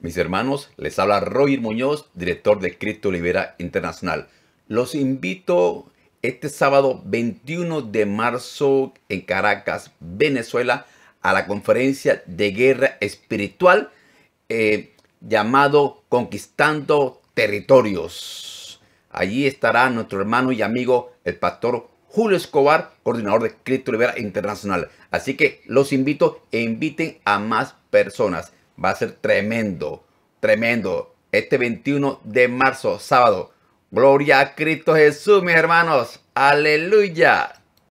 Mis hermanos, les habla Roger Muñoz, director de Cristo Libera Internacional. Los invito este sábado 21 de marzo en Caracas, Venezuela, a la conferencia de guerra espiritual eh, llamado Conquistando Territorios. Allí estará nuestro hermano y amigo, el pastor Julio Escobar, coordinador de Cristo Libera Internacional. Así que los invito e inviten a más personas va a ser tremendo, tremendo. Este 21 de marzo, sábado. Gloria a Cristo Jesús, mis hermanos. Aleluya.